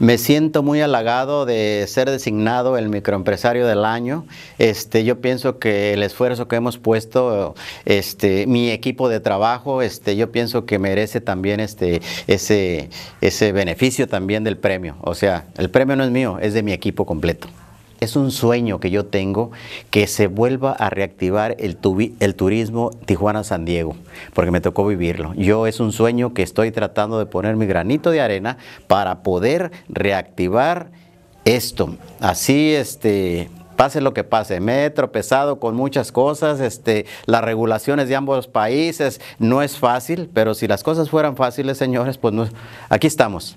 Me siento muy halagado de ser designado el microempresario del año. Este, yo pienso que el esfuerzo que hemos puesto, este, mi equipo de trabajo, este, yo pienso que merece también ese, ese beneficio también del premio. O sea, el premio no es mío, es de mi equipo completo es un sueño que yo tengo que se vuelva a reactivar el, turismo Tijuana-San Diego, porque me tocó vivirlo. Yo es un sueño que estoy tratando de poner mi granito de arena para poder reactivar esto. Así, este, pase lo que pase, me he tropezado con muchas cosas, este, las regulaciones de ambos países, no es fácil, pero si las cosas fueran fáciles, señores, pues aquí estamos.